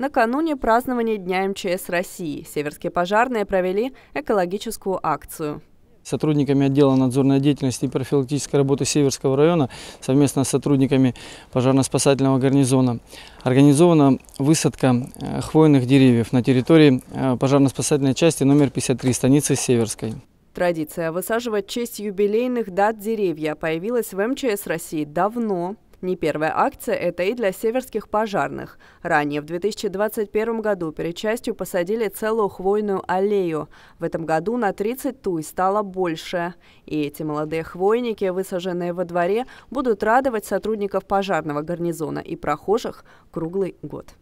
Накануне празднования Дня МЧС России северские пожарные провели экологическую акцию сотрудниками отдела надзорной деятельности и профилактической работы Северского района совместно с сотрудниками пожарно-спасательного гарнизона организована высадка э, хвойных деревьев на территории э, пожарно-спасательной части номер 53 станицы Северской. Традиция высаживать в честь юбилейных дат деревья появилась в МЧС России давно. Не первая акция это и для северских пожарных. Ранее в 2021 году перед частью посадили целую хвойную аллею. В этом году на 30 туй стало больше. И эти молодые хвойники, высаженные во дворе, будут радовать сотрудников пожарного гарнизона и прохожих круглый год.